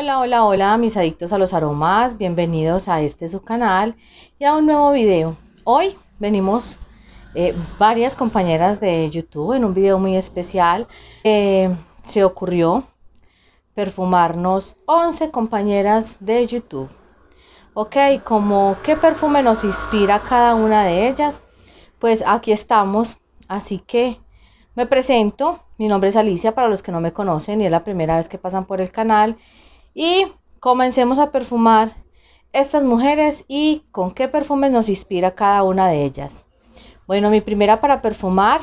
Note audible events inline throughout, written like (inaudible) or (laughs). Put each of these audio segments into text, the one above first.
Hola, hola, hola mis adictos a los aromas, bienvenidos a este su canal y a un nuevo video. Hoy venimos eh, varias compañeras de YouTube en un video muy especial. se ocurrió perfumarnos 11 compañeras de YouTube. Ok, como qué perfume nos inspira cada una de ellas, pues aquí estamos. Así que me presento, mi nombre es Alicia para los que no me conocen y es la primera vez que pasan por el canal y comencemos a perfumar estas mujeres y con qué perfumes nos inspira cada una de ellas. Bueno, mi primera para perfumar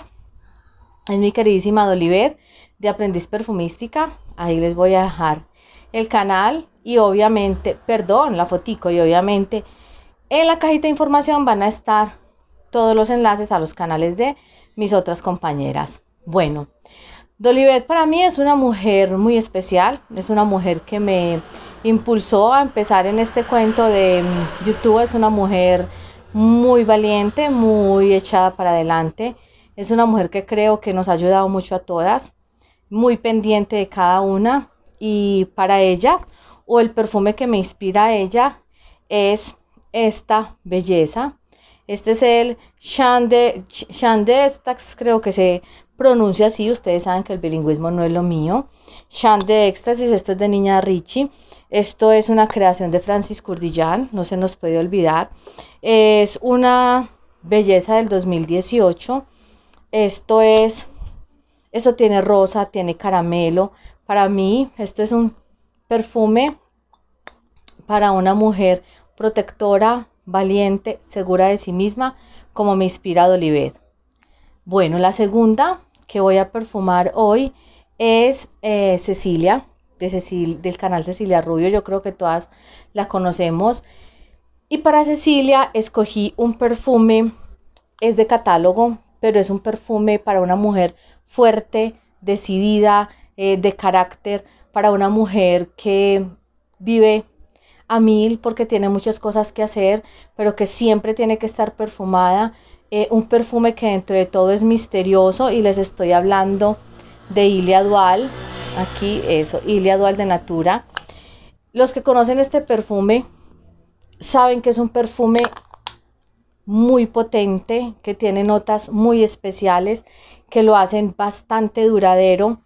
es mi queridísima Dolivet de Aprendiz Perfumística. Ahí les voy a dejar el canal y obviamente, perdón, la fotico y obviamente en la cajita de información van a estar todos los enlaces a los canales de mis otras compañeras. Bueno, Dolivet para mí es una mujer muy especial, es una mujer que me impulsó a empezar en este cuento de mm, YouTube, es una mujer muy valiente, muy echada para adelante, es una mujer que creo que nos ha ayudado mucho a todas, muy pendiente de cada una y para ella o el perfume que me inspira a ella es esta belleza. Este es el Chandestax, creo que se Pronuncia así, ustedes saben que el bilingüismo no es lo mío. Chant de Éxtasis, esto es de Niña Richie. Esto es una creación de Francis Curdillán, no se nos puede olvidar. Es una belleza del 2018. Esto es, esto tiene rosa, tiene caramelo. Para mí, esto es un perfume para una mujer protectora, valiente, segura de sí misma, como me inspira Dolivet. Bueno, la segunda que voy a perfumar hoy es eh, Cecilia, de del canal Cecilia Rubio. Yo creo que todas la conocemos. Y para Cecilia escogí un perfume, es de catálogo, pero es un perfume para una mujer fuerte, decidida, eh, de carácter, para una mujer que vive a mil porque tiene muchas cosas que hacer, pero que siempre tiene que estar perfumada eh, un perfume que dentro de todo es misterioso y les estoy hablando de Ilia Dual, aquí eso, Ilia Dual de Natura. Los que conocen este perfume saben que es un perfume muy potente, que tiene notas muy especiales, que lo hacen bastante duradero.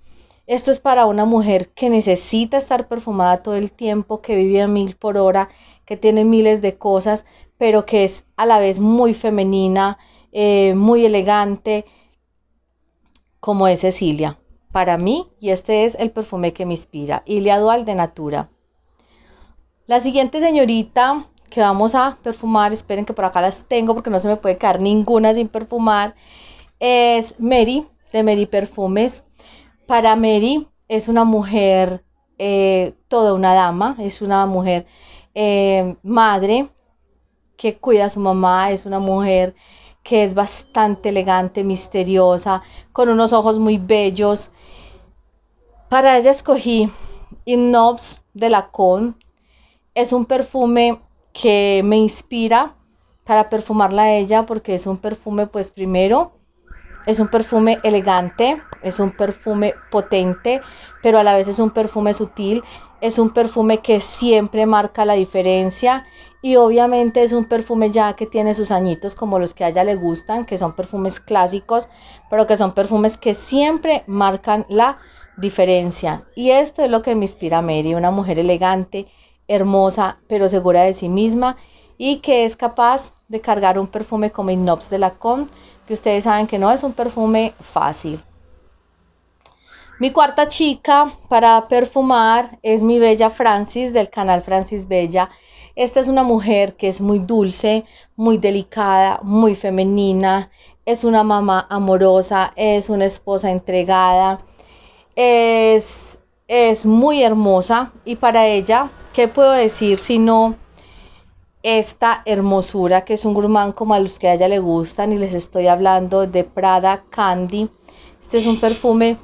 Esto es para una mujer que necesita estar perfumada todo el tiempo, que vive a mil por hora, que tiene miles de cosas, pero que es a la vez muy femenina, eh, muy elegante, como es Cecilia. Para mí, y este es el perfume que me inspira, Ilia Dual de Natura. La siguiente señorita que vamos a perfumar, esperen que por acá las tengo porque no se me puede quedar ninguna sin perfumar, es Mary de Mary Perfumes. Para Mary es una mujer, eh, toda una dama, es una mujer eh, madre, que cuida a su mamá, es una mujer que es bastante elegante, misteriosa, con unos ojos muy bellos. Para ella escogí Hymnobs de con Es un perfume que me inspira para perfumarla a ella porque es un perfume, pues primero, es un perfume elegante, es un perfume potente, pero a la vez es un perfume sutil es un perfume que siempre marca la diferencia y obviamente es un perfume ya que tiene sus añitos como los que a ella le gustan, que son perfumes clásicos, pero que son perfumes que siempre marcan la diferencia. Y esto es lo que me inspira a Mary, una mujer elegante, hermosa, pero segura de sí misma y que es capaz de cargar un perfume como Inops de la Con, que ustedes saben que no es un perfume fácil. Mi cuarta chica para perfumar es mi bella Francis del canal Francis Bella. Esta es una mujer que es muy dulce, muy delicada, muy femenina, es una mamá amorosa, es una esposa entregada, es, es muy hermosa y para ella, ¿qué puedo decir si no esta hermosura que es un gourmand como a los que a ella le gustan y les estoy hablando de Prada Candy? Este es un perfume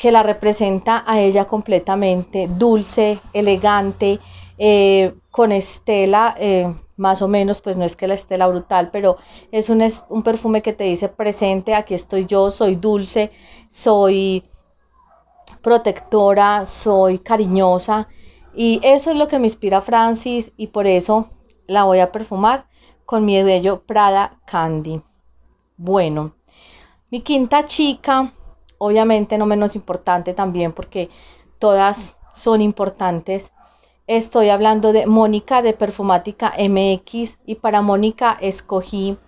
que la representa a ella completamente, dulce, elegante, eh, con estela, eh, más o menos, pues no es que la estela brutal, pero es un, es un perfume que te dice presente, aquí estoy yo, soy dulce, soy protectora, soy cariñosa. Y eso es lo que me inspira Francis y por eso la voy a perfumar con mi bello Prada Candy. Bueno, mi quinta chica obviamente no menos importante también porque todas son importantes. Estoy hablando de Mónica de Perfumática MX y para Mónica escogí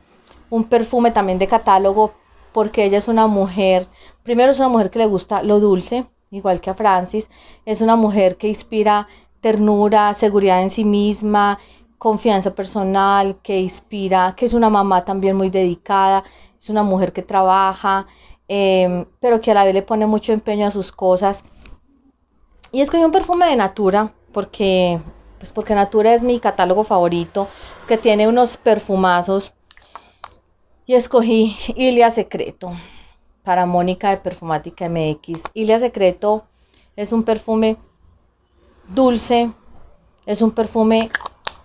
un perfume también de catálogo porque ella es una mujer, primero es una mujer que le gusta lo dulce, igual que a Francis, es una mujer que inspira ternura, seguridad en sí misma, confianza personal, que inspira, que es una mamá también muy dedicada, es una mujer que trabaja, Em, pero que a la vez le pone mucho empeño a sus cosas. Y escogí un perfume de Natura, porque, pues porque Natura es mi catálogo favorito, que tiene unos perfumazos. Y escogí Ilia Secreto para Mónica de Perfumática MX. Ilia Secreto es un perfume dulce, es un perfume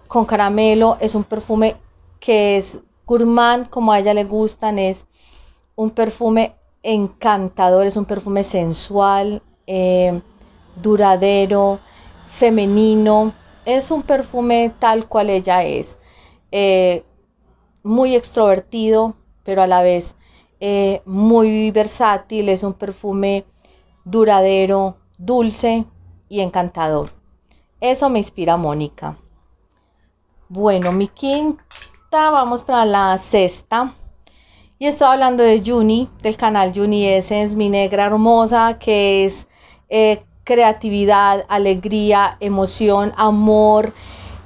con caramelo, es un perfume que es gourmand, como a ella le gustan, es un perfume encantador, es un perfume sensual, eh, duradero, femenino. Es un perfume tal cual ella es. Eh, muy extrovertido, pero a la vez eh, muy versátil. Es un perfume duradero, dulce y encantador. Eso me inspira Mónica. Bueno, mi quinta, vamos para la sexta. Y estoy hablando de Juni, del canal Juni es mi negra hermosa, que es eh, creatividad, alegría, emoción, amor.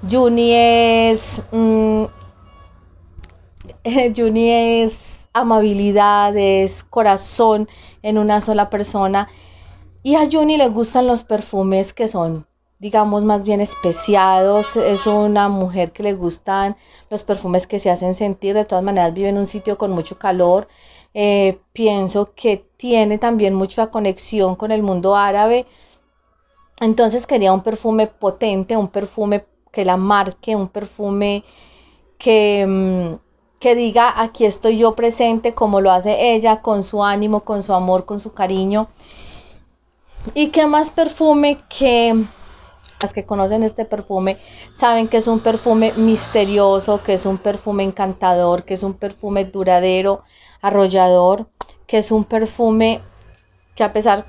Juni es, mm, (laughs) Juni es amabilidad, es corazón en una sola persona. Y a Juni le gustan los perfumes que son digamos, más bien especiados, es una mujer que le gustan los perfumes que se hacen sentir, de todas maneras vive en un sitio con mucho calor, eh, pienso que tiene también mucha conexión con el mundo árabe, entonces quería un perfume potente, un perfume que la marque, un perfume que, mm, que diga, aquí estoy yo presente, como lo hace ella, con su ánimo, con su amor, con su cariño. ¿Y qué más perfume que las que conocen este perfume saben que es un perfume misterioso, que es un perfume encantador, que es un perfume duradero, arrollador, que es un perfume que a pesar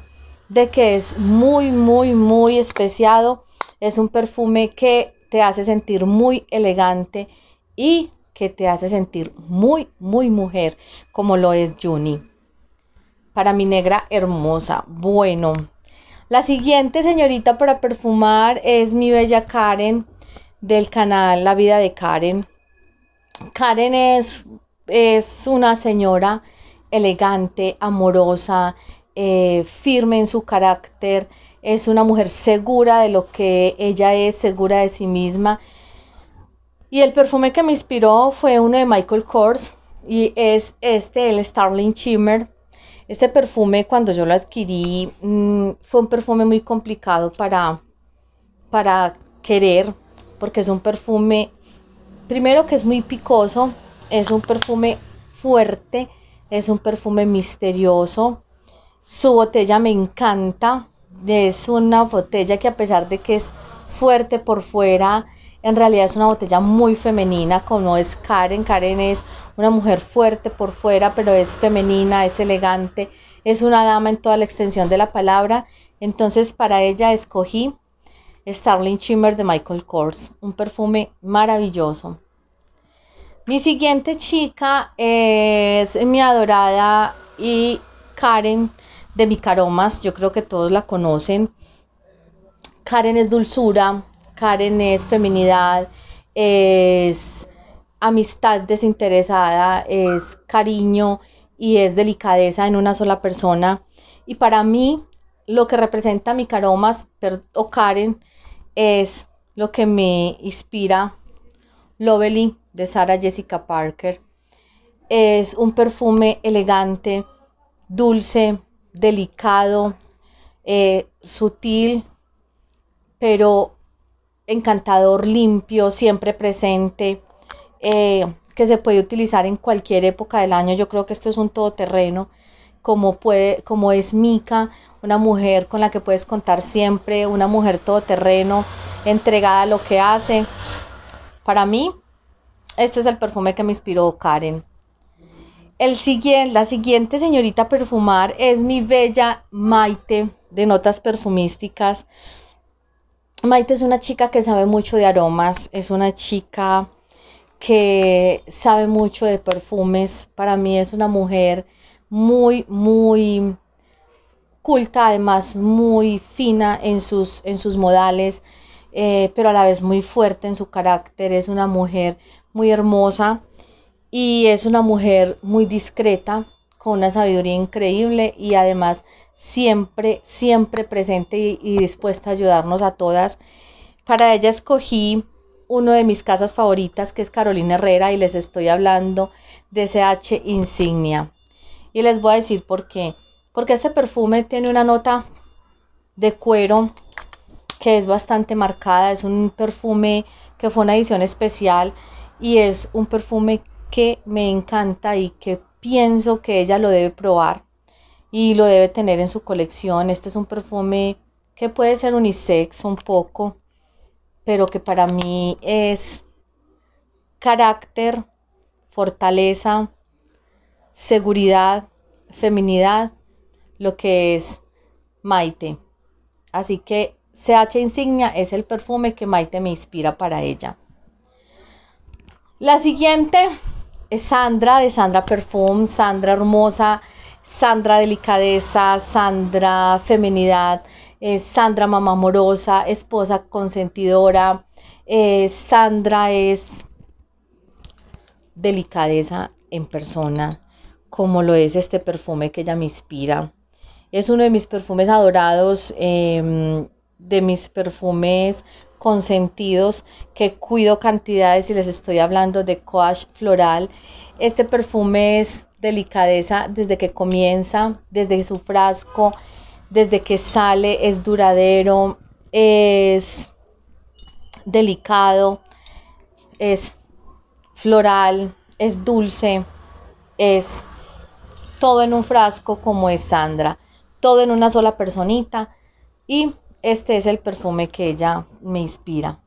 de que es muy, muy, muy especiado, es un perfume que te hace sentir muy elegante y que te hace sentir muy, muy mujer, como lo es Juni. Para mi negra hermosa, bueno, la siguiente señorita para perfumar es mi bella Karen del canal La vida de Karen. Karen es, una señora elegante, amorosa, eh, firme en su carácter, es una mujer segura de lo que ella es, segura de sí misma. Y el perfume que me inspiró fue uno de Michael Kors y es este, el Starling Shimmer. Este perfume cuando yo lo adquirí mm, fue un perfume muy complicado para, para querer, porque es un perfume, primero que es muy picoso, es un perfume fuerte, es un perfume misterioso. Su botella me encanta, es una botella que a pesar de que es fuerte por fuera, en realidad es una botella muy femenina, como es Karen. Karen es una mujer fuerte por fuera, pero es femenina, es elegante, es una dama en toda la extensión de la palabra. Entonces para ella escogí Starling Shimmer de Michael Kors, un perfume maravilloso. Mi siguiente chica es mi adorada y Karen de Micaromas, yo creo que todos la conocen. Karen es dulzura, Karen es feminidad, es amistad desinteresada, es cariño y es delicadeza en una sola persona. Y para mí, lo que representa mi Caromas o Karen es lo que me inspira Lovely de Sarah Jessica Parker. Es un perfume elegante, dulce, delicado, eh, sutil, pero encantador, limpio, siempre presente, eh, que se puede utilizar en cualquier época del año. Yo creo que esto es un todoterreno, como, puede, como es Mica, una mujer con la que puedes contar siempre, una mujer todoterreno, entregada a lo que hace. Para mí, este es el perfume que me inspiró Karen. El siguiente, la siguiente señorita perfumar es mi bella Maite de Notas Perfumísticas. Maite es una chica que sabe mucho de aromas, es una chica que sabe mucho de perfumes. Para mí es una mujer muy, muy culta, además muy fina en sus, en sus modales, eh, pero a la vez muy fuerte en su carácter. Es una mujer muy hermosa y es una mujer muy discreta con una sabiduría increíble y además siempre, siempre presente y, dispuesta a ayudarnos a todas. Para ella escogí uno de mis casas favoritas, que es Carolina Herrera, y les estoy hablando de CH Insignia. Y les voy a decir por qué. Porque este perfume tiene una nota de cuero que es bastante marcada. Es un perfume que fue una edición especial y es un perfume que me encanta y que pienso que ella lo debe probar y lo debe tener en su colección. Este es un perfume que puede ser unisex un poco, pero que para mí es carácter, fortaleza, seguridad, feminidad, lo que es Maite. Así que CH Insignia es el perfume que Maite me inspira para ella. La siguiente Sandra de Sandra Perfume, Sandra Hermosa, Sandra Delicadeza, Sandra Feminidad, Sandra Mamá Amorosa, Esposa Consentidora, eh, Sandra es delicadeza en persona, como lo es este perfume que ella me inspira. Es uno de mis perfumes adorados, em, de mis perfumes consentidos que cuido cantidades y les estoy hablando de Coach Floral. Este perfume es delicadeza desde que comienza, desde su frasco, desde que sale, es duradero, es delicado, es floral, es dulce, es todo en un frasco como es Sandra, todo en una sola personita y este es el perfume que ella me inspira.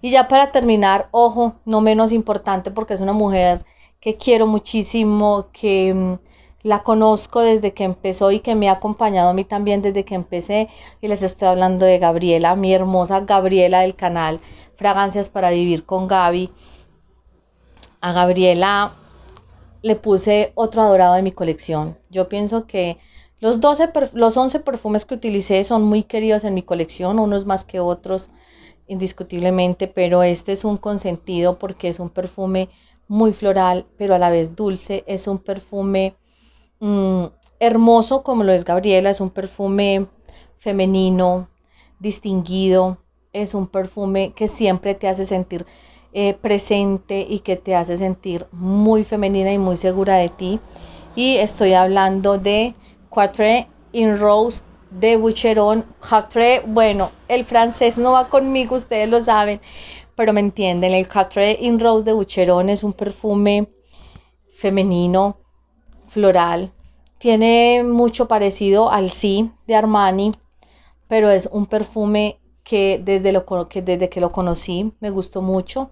Y ya para terminar, ojo, no menos importante porque es una mujer que quiero muchísimo, que mm, la conozco desde que empezó y que me ha acompañado a mí también desde que empecé. Y les estoy hablando de Gabriela, mi hermosa Gabriela del canal Fragancias para Vivir con Gaby. A Gabriela le puse otro adorado de mi colección. Yo pienso que los, los 11 perfumes que utilicé son muy queridos en mi colección, unos más que otros indiscutiblemente, pero este es un consentido porque es un perfume muy floral, pero a la vez dulce, es un perfume mm, hermoso como lo es Gabriela, es un perfume femenino, distinguido, es un perfume que siempre te hace sentir eh, presente y que te hace sentir muy femenina y muy segura de ti. Y estoy hablando de Quatre in Rose de Boucheron. Quatre, bueno, el francés no va conmigo, ustedes lo saben, pero me entienden. El Quatre in Rose de Boucheron es un perfume femenino, floral. Tiene mucho parecido al Sí de Armani, pero es un perfume que desde, lo, que desde que lo conocí me gustó mucho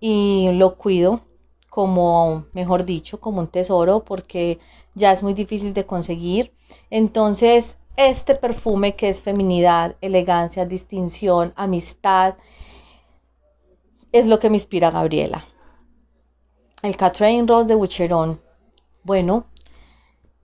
y lo cuido como, mejor dicho, como un tesoro porque ya es muy difícil de conseguir. Entonces, este perfume que es feminidad, elegancia, distinción, amistad, es lo que me inspira Gabriela. El Catherine rose de Bucherón. Bueno,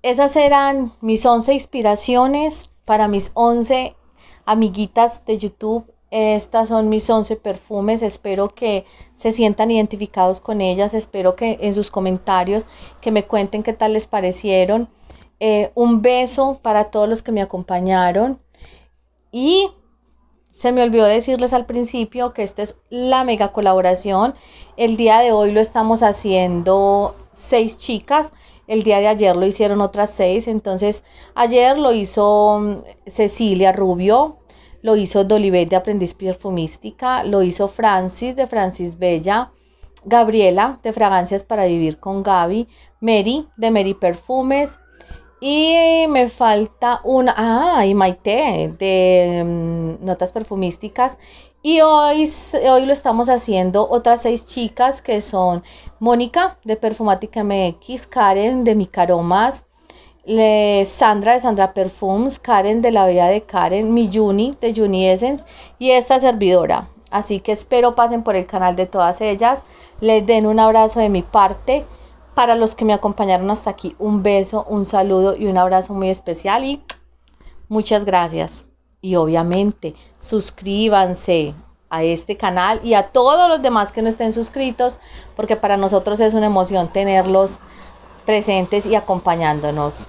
esas eran mis 11 inspiraciones para mis 11 amiguitas de YouTube estas son mis 11 perfumes, espero que se sientan identificados con ellas, espero que en sus comentarios que me cuenten qué tal les parecieron. Eh, un beso para todos los que me acompañaron y se me olvidó decirles al principio que esta es la mega colaboración. El día de hoy lo estamos haciendo seis chicas. El día de ayer lo hicieron otras seis. Entonces, ayer lo hizo mm, Cecilia Rubio, lo hizo Dolivet de Aprendiz Perfumística, lo hizo Francis de Francis Bella, Gabriela de Fragancias para Vivir con Gaby, Mary de Mary Perfumes y me falta una, ah, y Maite de mm, Notas Perfumísticas. Y hoy, hoy lo estamos haciendo otras seis chicas que son Mónica de Perfumática MX, Karen de Micaromas, Sandra de Sandra Perfumes, Karen de la vida de Karen, Mi Juni de Juni Essence y esta servidora. Así que espero pasen por el canal de todas ellas, les den un abrazo de mi parte. Para los que me acompañaron hasta aquí, un beso, un saludo y un abrazo muy especial y muchas gracias. Y obviamente, suscríbanse a este canal y a todos los demás que no estén suscritos, porque para nosotros es una emoción tenerlos presentes y acompañándonos.